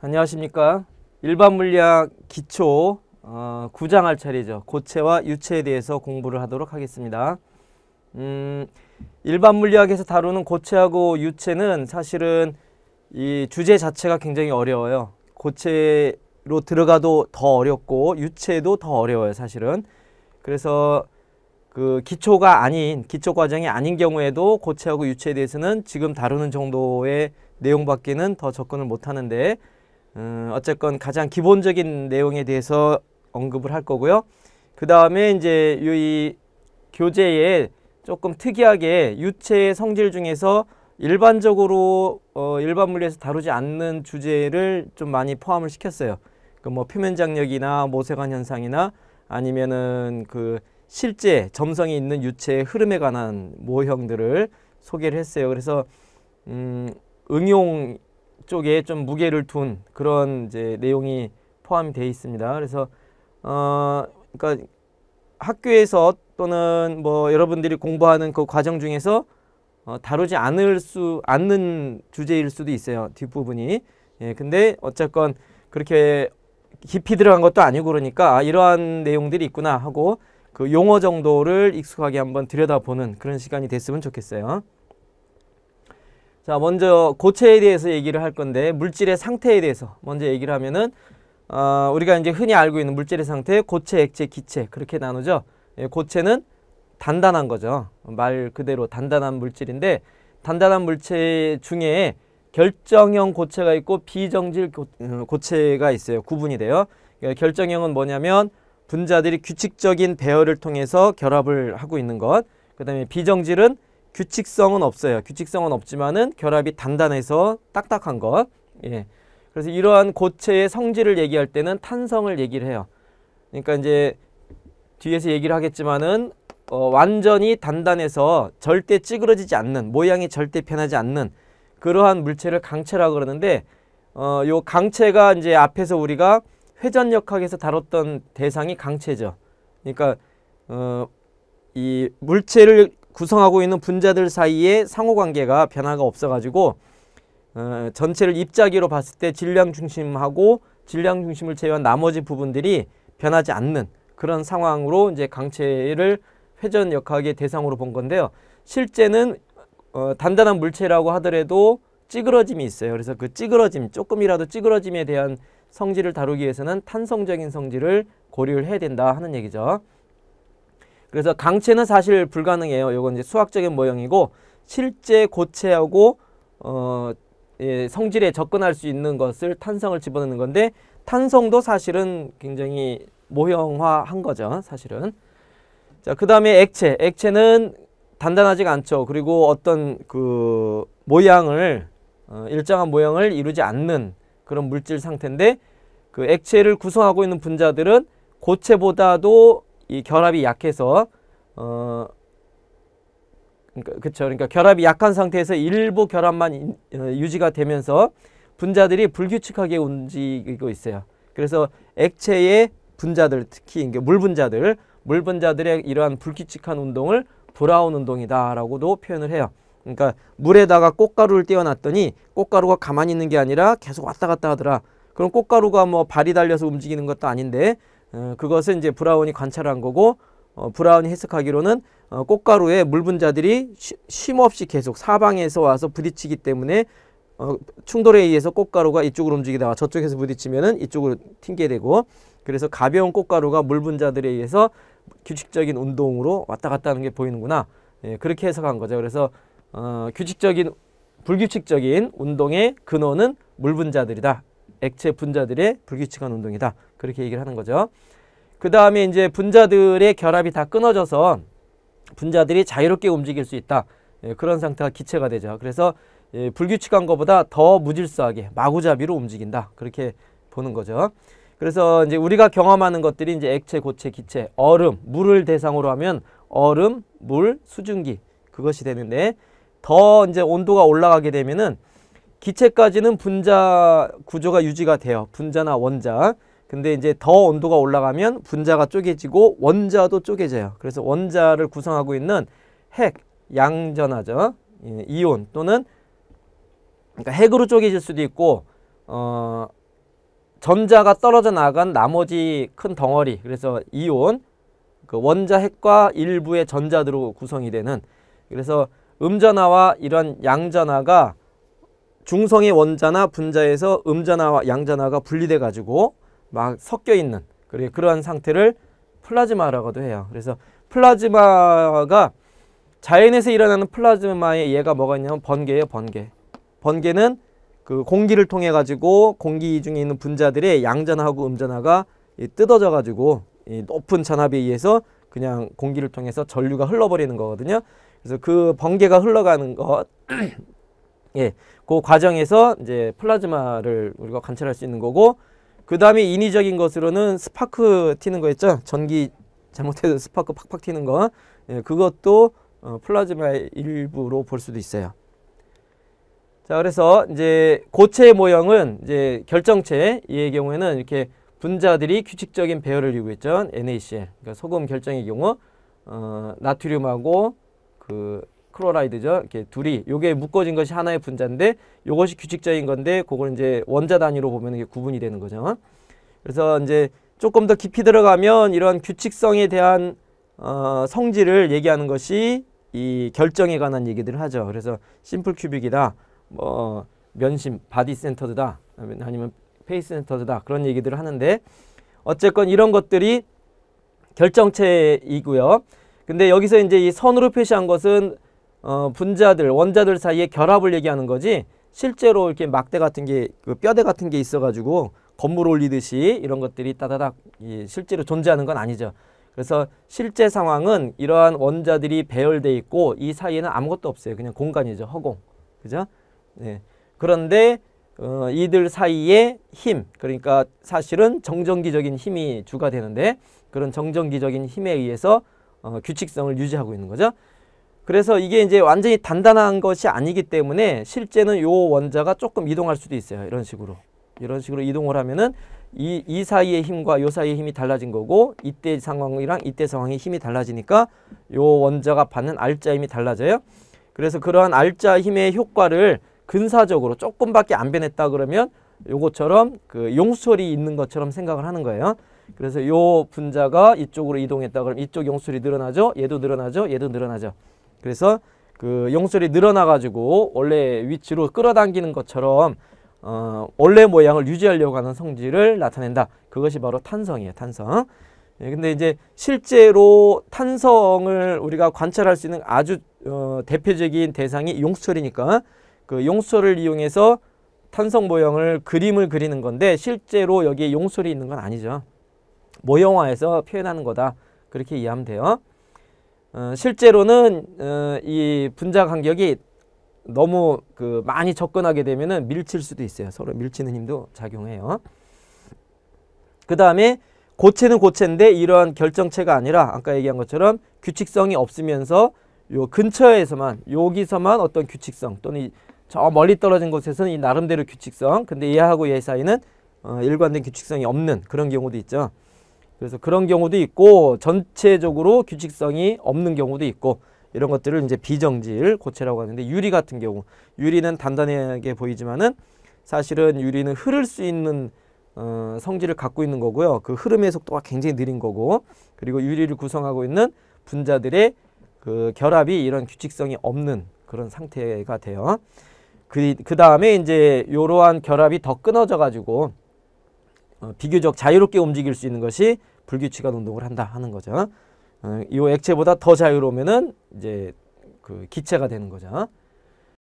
안녕하십니까 일반 물리학 기초 어, 9장 할 차례죠 고체와 유체에 대해서 공부를 하도록 하겠습니다 음, 일반 물리학에서 다루는 고체하고 유체는 사실은 이 주제 자체가 굉장히 어려워요 고체로 들어가도 더 어렵고 유체도 더 어려워요 사실은 그래서 그 기초가 아닌 기초 과정이 아닌 경우에도 고체하고 유체에 대해서는 지금 다루는 정도의 내용밖에는 더 접근을 못 하는데 어, 어쨌건 가장 기본적인 내용에 대해서 언급을 할 거고요. 그 다음에 이제 이 교재에 조금 특이하게 유체의 성질 중에서 일반적으로 어, 일반 물리에서 다루지 않는 주제를 좀 많이 포함을 시켰어요. 그뭐 그러니까 표면 장력이나 모세관 현상이나 아니면은 그 실제 점성이 있는 유체의 흐름에 관한 모형들을 소개를 했어요. 그래서 음, 응용 쪽에 좀 무게를 둔 그런 이제 내용이 포함이 되어 있습니다. 그래서 어 그러니까 학교에서 또는 뭐 여러분들이 공부하는 그 과정 중에서 어, 다루지 않을 수 않는 주제일 수도 있어요. 뒷부분이. 예, 근데 어쨌건 그렇게 깊이 들어간 것도 아니고 그러니까 아, 이러한 내용들이 있구나 하고 그 용어 정도를 익숙하게 한번 들여다보는 그런 시간이 됐으면 좋겠어요. 자, 먼저 고체에 대해서 얘기를 할 건데 물질의 상태에 대해서 먼저 얘기를 하면은 어, 우리가 이제 흔히 알고 있는 물질의 상태, 고체, 액체, 기체 그렇게 나누죠. 예, 고체는 단단한 거죠. 말 그대로 단단한 물질인데 단단한 물체 중에 결정형 고체가 있고 비정질 고, 어, 체가 있어요. 구분이 돼요. 그러니까 결정형은 뭐냐면 분자들이 규칙적인 배열을 통해서 결합을 하고 있는 것. 그 다음에 비정질은 규칙성은 없어요. 규칙성은 없지만은 결합이 단단해서 딱딱한 것. 예. 그래서 이러한 고체의 성질을 얘기할 때는 탄성을 얘기를 해요. 그러니까 이제 뒤에서 얘기를 하겠지만은 어, 완전히 단단해서 절대 찌그러지지 않는 모양이 절대 변하지 않는 그러한 물체를 강체라고 그러는데 어, 요 강체가 이제 앞에서 우리가 회전역학에서 다뤘던 대상이 강체죠. 그러니까 어, 이 물체를 구성하고 있는 분자들 사이의 상호관계가 변화가 없어가지고 어, 전체를 입자기로 봤을 때 질량 중심하고 질량 중심을 제외한 나머지 부분들이 변하지 않는 그런 상황으로 이제 강체를 회전 역학의 대상으로 본 건데요. 실제는 어, 단단한 물체라고 하더라도 찌그러짐이 있어요. 그래서 그 찌그러짐, 조금이라도 찌그러짐에 대한 성질을 다루기 위해서는 탄성적인 성질을 고려를 해야 된다 하는 얘기죠. 그래서 강체는 사실 불가능해요. 이건 이제 수학적인 모형이고 실제 고체하고 어, 예, 성질에 접근할 수 있는 것을 탄성을 집어넣는 건데 탄성도 사실은 굉장히 모형화한 거죠. 사실은. 자, 그 다음에 액체. 액체는 단단하지가 않죠. 그리고 어떤 그 모양을 어, 일정한 모양을 이루지 않는 그런 물질 상태인데 그 액체를 구성하고 있는 분자들은 고체보다도 이 결합이 약해서 어 그러니까 그쵸 그러니까 결합이 약한 상태에서 일부 결합만 인, 어, 유지가 되면서 분자들이 불규칙하게 움직이고 있어요. 그래서 액체의 분자들 특히 이게 물 분자들 물 분자들의 이러한 불규칙한 운동을 브라운 운동이다라고도 표현을 해요. 그러니까 물에다가 꽃가루를 띄워놨더니 꽃가루가 가만히 있는 게 아니라 계속 왔다 갔다 하더라. 그럼 꽃가루가 뭐 발이 달려서 움직이는 것도 아닌데 어, 그것은 이제 브라운이 관찰한 거고 어, 브라운이 해석하기로는 어, 꽃가루에 물 분자들이 쉼없이 계속 사방에서 와서 부딪히기 때문에 어, 충돌에 의해서 꽃가루가 이쪽으로 움직이다가 저쪽에서 부딪히면은 이쪽으로 튕게 되고 그래서 가벼운 꽃가루가 물 분자들에 의해서 규칙적인 운동으로 왔다 갔다 하는 게 보이는구나 예, 그렇게 해석한 거죠. 그래서 어, 규칙적인 불규칙적인 운동의 근원은 물 분자들이다 액체 분자들의 불규칙한 운동이다. 그렇게 얘기를 하는 거죠. 그 다음에 이제 분자들의 결합이 다 끊어져서 분자들이 자유롭게 움직일 수 있다. 예, 그런 상태가 기체가 되죠. 그래서 예, 불규칙한 것보다 더 무질서하게 마구잡이로 움직인다. 그렇게 보는 거죠. 그래서 이제 우리가 경험하는 것들이 이제 액체, 고체, 기체, 얼음, 물을 대상으로 하면 얼음, 물, 수증기 그것이 되는데 더 이제 온도가 올라가게 되면은 기체까지는 분자 구조가 유지가 돼요. 분자나 원자. 근데 이제 더 온도가 올라가면 분자가 쪼개지고 원자도 쪼개져요. 그래서 원자를 구성하고 있는 핵, 양전하죠. 이온 또는 그러니까 핵으로 쪼개질 수도 있고 어 전자가 떨어져 나간 나머지 큰 덩어리 그래서 이온 그 원자 핵과 일부의 전자들로 구성이 되는 그래서 음전하와 이런 양전하가 중성의 원자나 분자에서 음자나와 양자나가 분리돼 가지고 막 섞여 있는 그리고 그러한 상태를 플라즈마라고도 해요. 그래서 플라즈마가 자연에서 일어나는 플라즈마의 얘가 뭐가 있냐면 번개예요, 번개. 번개는 그 공기를 통해 가지고 공기 중에 있는 분자들의 양자나하고 음자나가 뜯어져 가지고 높은 전압에 의해서 그냥 공기를 통해서 전류가 흘러버리는 거거든요. 그래서 그 번개가 흘러가는 것 예, 그 과정에서 이제 플라즈마를 우리가 관찰할 수 있는 거고 그 다음에 인위적인 것으로는 스파크 튀는 거 있죠? 전기 잘못해서 스파크 팍팍 튀는 거 예, 그것도 어, 플라즈마의 일부로 볼 수도 있어요. 자, 그래서 이제 고체 모형은 이제 결정체의 경우에는 이렇게 분자들이 규칙적인 배열을 이루고 있죠. NaCl. 그러니까 소금 결정의 경우 어, 나트륨하고 그 크로라이드죠. 이렇게 둘이 요게 묶어진 것이 하나의 분자인데 요것이 규칙적인 건데 그걸 이제 원자 단위로 보면 이게 구분이 되는 거죠. 그래서 이제 조금 더 깊이 들어가면 이런 규칙성에 대한 어, 성질을 얘기하는 것이 이 결정에 관한 얘기들을 하죠. 그래서 심플 큐빅이다. 뭐 면심, 바디 센터드다. 아니면 페이스 센터드다. 그런 얘기들을 하는데 어쨌건 이런 것들이 결정체이고요. 근데 여기서 이제 이 선으로 표시한 것은 어, 분자들, 원자들 사이의 결합을 얘기하는 거지 실제로 이렇게 막대 같은 게, 그 뼈대 같은 게 있어가지고 건물 올리듯이 이런 것들이 따다닥 예, 실제로 존재하는 건 아니죠. 그래서 실제 상황은 이러한 원자들이 배열돼 있고 이 사이에는 아무것도 없어요. 그냥 공간이죠. 허공. 그죠? 네. 그런데 어, 이들 사이에 힘, 그러니까 사실은 정전기적인 힘이 주가 되는데 그런 정전기적인 힘에 의해서 어, 규칙성을 유지하고 있는 거죠. 그래서 이게 이제 완전히 단단한 것이 아니기 때문에 실제는 요 원자가 조금 이동할 수도 있어요. 이런 식으로. 이런 식으로 이동을 하면은 이, 이 사이의 힘과 요 사이의 힘이 달라진 거고 이때 상황이랑 이때 상황의 힘이 달라지니까 요 원자가 받는 알짜 힘이 달라져요. 그래서 그러한 알짜 힘의 효과를 근사적으로 조금밖에 안 변했다 그러면 요것처럼 그용술이 있는 것처럼 생각을 하는 거예요. 그래서 요 분자가 이쪽으로 이동했다 그러면 이쪽 용술이 늘어나죠. 얘도 늘어나죠. 얘도 늘어나죠. 그래서 그용술이 늘어나가지고 원래 위치로 끌어당기는 것처럼 어, 원래 모양을 유지하려고 하는 성질을 나타낸다. 그것이 바로 탄성이에요. 탄성. 예, 근데 이제 실제로 탄성을 우리가 관찰할 수 있는 아주 어, 대표적인 대상이 용수철이니까 그 용수철을 이용해서 탄성 모형을 그림을 그리는 건데 실제로 여기에 용수철이 있는 건 아니죠. 모형화해서 표현하는 거다. 그렇게 이해하면 돼요. 어, 실제로는 어, 이 분자 간격이 너무 그 많이 접근하게 되면은 밀칠 수도 있어요. 서로 밀치는 힘도 작용해요. 그 다음에 고체는 고체인데 이러한 결정체가 아니라 아까 얘기한 것처럼 규칙성이 없으면서 요 근처에서만 여기서만 어떤 규칙성 또는 저 멀리 떨어진 곳에서는 이 나름대로 규칙성 근데 얘하고 얘 사이는 어, 일관된 규칙성이 없는 그런 경우도 있죠. 그래서 그런 경우도 있고 전체적으로 규칙성이 없는 경우도 있고 이런 것들을 이제 비정질 고체라고 하는데 유리 같은 경우 유리는 단단하게 보이지만은 사실은 유리는 흐를 수 있는 어, 성질을 갖고 있는 거고요. 그 흐름의 속도가 굉장히 느린 거고 그리고 유리를 구성하고 있는 분자들의 그 결합이 이런 규칙성이 없는 그런 상태가 돼요. 그, 그 다음에 이제 이러한 결합이 더 끊어져 가지고 어, 비교적 자유롭게 움직일 수 있는 것이 불규칙한 운동을 한다 하는 거죠. 이 어, 액체보다 더자유로우면 이제 그 기체가 되는 거죠.